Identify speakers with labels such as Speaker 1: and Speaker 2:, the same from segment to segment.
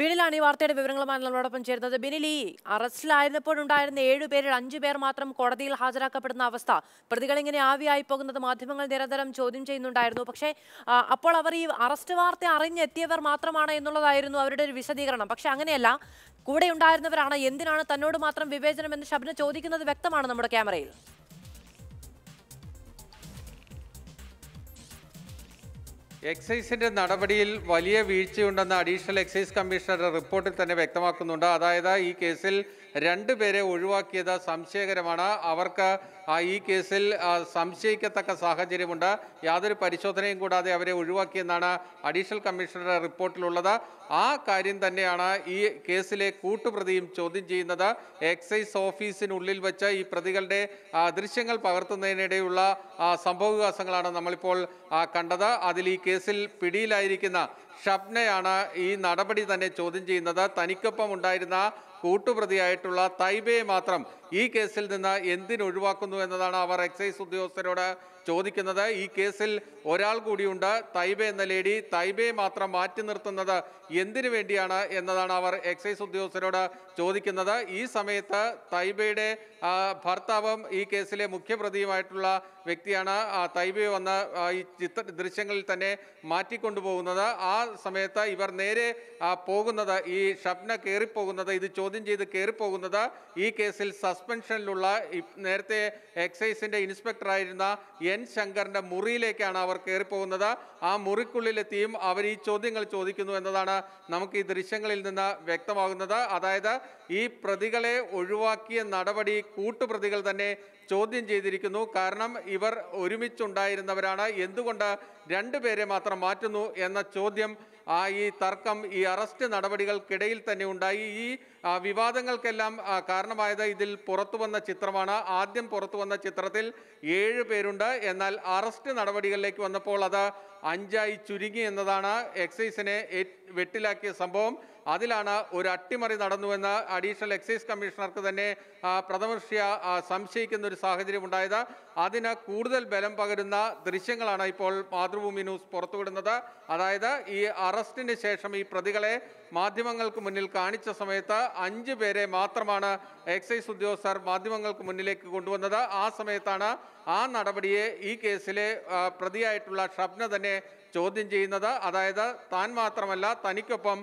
Speaker 1: ബിനിലാണ് ഈ വാർത്തയുടെ വിവരങ്ങളുമായി നമ്മളോടൊപ്പം ചേരുന്നത് ബിനിൽ ഈ അറസ്റ്റിലായിരുന്നപ്പോഴുണ്ടായിരുന്ന ഏഴുപേരിൽ പേരിൽ അഞ്ചു പേർ മാത്രം കോടതിയിൽ ഹാജരാക്കപ്പെടുന്ന അവസ്ഥ പ്രതികൾ ഇങ്ങനെ ആവിയായി പോകുന്നത് മാധ്യമങ്ങൾ നിരന്തരം ചോദ്യം ചെയ്യുന്നുണ്ടായിരുന്നു പക്ഷേ അപ്പോൾ അവർ ഈ അറസ്റ്റ് വാർത്ത അറിഞ്ഞെത്തിയവർ മാത്രമാണ് എന്നുള്ളതായിരുന്നു അവരുടെ ഒരു വിശദീകരണം പക്ഷെ അങ്ങനെയല്ല കൂടെ ഉണ്ടായിരുന്നവരാണ് എന്തിനാണ് തന്നോട് മാത്രം വിവേചനം എന്ന് ശബ്ദ ചോദിക്കുന്നത് വ്യക്തമാണ് നമ്മുടെ ക്യാമറയിൽ
Speaker 2: എക്സൈസിന്റെ നടപടിയിൽ വലിയ വീഴ്ചയുണ്ടെന്ന് അഡീഷണൽ എക്സൈസ് കമ്മീഷണറുടെ റിപ്പോർട്ടിൽ തന്നെ വ്യക്തമാക്കുന്നുണ്ട് അതായത് ഈ കേസിൽ രണ്ടുപേരെ ഒഴിവാക്കിയത് സംശയകരമാണ് അവർക്ക് ഈ കേസിൽ സംശയിക്കത്തക്ക സാഹചര്യമുണ്ട് യാതൊരു പരിശോധനയും കൂടാതെ അവരെ ഒഴിവാക്കിയെന്നാണ് അഡീഷണൽ കമ്മീഷണറുടെ റിപ്പോർട്ടിലുള്ളത് ആ കാര്യം തന്നെയാണ് ഈ കേസിലെ കൂട്ടുപ്രതിയും ചോദ്യം ചെയ്യുന്നത് എക്സൈസ് ഓഫീസിനുള്ളിൽ വെച്ച് ഈ പ്രതികളുടെ ദൃശ്യങ്ങൾ പകർത്തുന്നതിനിടെയുള്ള സംഭവവികാസങ്ങളാണ് നമ്മളിപ്പോൾ കണ്ടത് അതിൽ ഈ കേസിൽ പിടിയിലായിരിക്കുന്ന ഷബ്നയാണ് ഈ നടപടി തന്നെ ചോദ്യം ചെയ്യുന്നത് തനിക്കൊപ്പം ഉണ്ടായിരുന്ന കൂട്ടുപ്രതിയായിട്ടുള്ള തൈബയെ മാത്രം ഈ കേസിൽ നിന്ന് എന്തിനൊഴിവാക്കുന്നു എന്നതാണ് അവർ എക്സൈസ് ഉദ്യോഗസ്ഥരോട് ചോദിക്കുന്നത് ഈ കേസിൽ ഒരാൾ കൂടിയുണ്ട് തൈബ എന്ന ലേഡി തൈബയെ മാത്രം മാറ്റി നിർത്തുന്നത് എന്തിനു വേണ്ടിയാണ് എന്നതാണ് അവർ എക്സൈസ് ഉദ്യോഗസ്ഥരോട് ചോദിക്കുന്നത് ഈ സമയത്ത് തൈബയുടെ ഭർത്താവും ഈ കേസിലെ മുഖ്യപ്രതിയുമായിട്ടുള്ള വ്യക്തിയാണ് തൈബെ വന്ന് ഈ ചിത്ര ദൃശ്യങ്ങളിൽ തന്നെ മാറ്റിക്കൊണ്ടുപോകുന്നത് ആ സമയത്ത് ഇവർ നേരെ പോകുന്നത് ഈ ഷപ്ന കയറിപ്പോകുന്നത് ഇത് ചോദ്യം ചെയ്ത് കയറിപ്പോകുന്നത് ഈ കേസിൽ സസ്പെൻഷനിലുള്ള നേരത്തെ എക്സൈസിൻ്റെ ഇൻസ്പെക്ടറായിരുന്ന എൻ ശങ്കറിൻ്റെ മുറിയിലേക്കാണ് അവർ കയറിപ്പോകുന്നത് ആ മുറിക്കുള്ളിലെത്തിയും അവർ ഈ ചോദ്യങ്ങൾ ചോദിക്കുന്നു എന്നതാണ് നമുക്ക് ഈ ദൃശ്യങ്ങളിൽ നിന്ന് വ്യക്തമാകുന്നത് അതായത് ഈ പ്രതികളെ ഒഴിവാക്കിയ നടപടി കൂട്ടുപ്രതികൾ തന്നെ ചോദ്യം ചെയ്തിരിക്കുന്നു കാരണം ഇവർ ഒരുമിച്ചുണ്ടായിരുന്നവരാണ് എന്തുകൊണ്ട് രണ്ടുപേരെ മാത്രം മാറ്റുന്നു എന്ന ചോദ്യം ആ ഈ തർക്കം ഈ അറസ്റ്റ് നടപടികൾക്കിടയിൽ തന്നെ ഉണ്ടായി ഈ വിവാദങ്ങൾക്കെല്ലാം കാരണമായത് ഇതിൽ പുറത്തു വന്ന ചിത്രമാണ് ആദ്യം പുറത്തു വന്ന ചിത്രത്തിൽ ഏഴ് പേരുണ്ട് എന്നാൽ അറസ്റ്റ് നടപടികളിലേക്ക് വന്നപ്പോൾ അത് അഞ്ചായി ചുരുങ്ങി എന്നതാണ് എക്സൈസിനെ വെട്ടിലാക്കിയ സംഭവം അതിലാണ് ഒരു അട്ടിമറി നടന്നുവെന്ന് അഡീഷണൽ എക്സൈസ് കമ്മീഷണർക്ക് തന്നെ പ്രഥമർഷ്യ സംശയിക്കുന്ന ഒരു സാഹചര്യം ഉണ്ടായത് അതിന് കൂടുതൽ ബലം പകരുന്ന ദൃശ്യങ്ങളാണ് ഇപ്പോൾ മാതൃഭൂമി ന്യൂസ് പുറത്തുവിടുന്നത് അതായത് ഈ അറസ്റ്റിന് ശേഷം ഈ പ്രതികളെ മാധ്യമങ്ങൾക്ക് മുന്നിൽ കാണിച്ച സമയത്ത് അഞ്ചു പേരെ മാത്രമാണ് എക്സൈസ് ഉദ്യോഗസ്ഥർ മാധ്യമങ്ങൾക്ക് മുന്നിലേക്ക് കൊണ്ടുവന്നത് ആ സമയത്താണ് ആ നടപടിയെ ഈ കേസിലെ പ്രതിയായിട്ടുള്ള ഷബ്ന തന്നെ ചോദ്യം ചെയ്യുന്നത് അതായത് താൻ മാത്രമല്ല തനിക്കൊപ്പം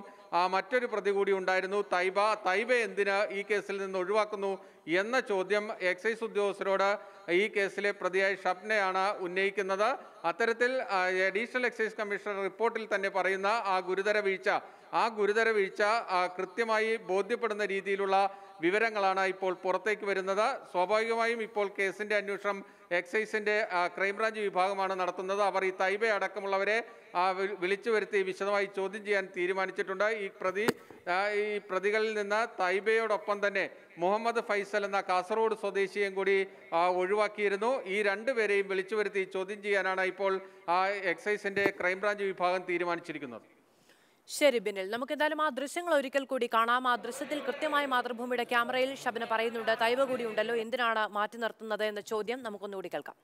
Speaker 2: മറ്റൊരു പ്രതി കൂടി ഉണ്ടായിരുന്നു തൈബ തൈബ എന്തിന് ഈ കേസിൽ നിന്ന് ഒഴിവാക്കുന്നു എന്ന ചോദ്യം എക്സൈസ് ഉദ്യോഗസ്ഥരോട് ഈ കേസിലെ പ്രതിയായി ഷപ്നയാണ് ഉന്നയിക്കുന്നത് അത്തരത്തിൽ അഡീഷണൽ എക്സൈസ് കമ്മീഷണർ റിപ്പോർട്ടിൽ തന്നെ പറയുന്ന ആ ഗുരുതര വീഴ്ച ആ ഗുരുതര വീഴ്ച കൃത്യമായി ബോധ്യപ്പെടുന്ന രീതിയിലുള്ള വിവരങ്ങളാണ് ഇപ്പോൾ പുറത്തേക്ക് വരുന്നത് സ്വാഭാവികമായും ഇപ്പോൾ കേസിൻ്റെ അന്വേഷണം എക്സൈസിൻ്റെ ക്രൈംബ്രാഞ്ച് വിഭാഗമാണ് നടത്തുന്നത് അവർ ഈ തൈബ അടക്കമുള്ളവരെ വിളിച്ചു വരുത്തി വിശദമായി ചോദ്യം ചെയ്യാൻ തീരുമാനിച്ചിട്ടുണ്ട് ഈ പ്രതി ഈ പ്രതികളിൽ നിന്ന് തൈബയോടൊപ്പം തന്നെ മുഹമ്മദ് ഫൈസൽ എന്ന കാസർഗോഡ് സ്വദേശിയും കൂടി ഒഴിവാക്കിയിരുന്നു ഈ രണ്ടുപേരെയും വിളിച്ചു വരുത്തി ചോദ്യം ചെയ്യാനാണ് ഇപ്പോൾ ആ എക്സൈസിന്റെ ക്രൈംബ്രാഞ്ച് വിഭാഗം തീരുമാനിച്ചിരിക്കുന്നത്
Speaker 1: ശരി ബിനിൽ നമുക്ക് എന്തായാലും ആ ദൃശ്യങ്ങൾ ഒരിക്കൽ കൂടി കാണാം ആ ദൃശ്യത്തിൽ കൃത്യമായി മാതൃഭൂമിയുടെ ക്യാമറയിൽ ഷബിന പറയുന്നുണ്ട് തൈവ കൂടി ഉണ്ടല്ലോ എന്തിനാണ് മാറ്റി നിർത്തുന്നത് എന്ന ചോദ്യം നമുക്കൊന്നുകൂടി കേൾക്കാം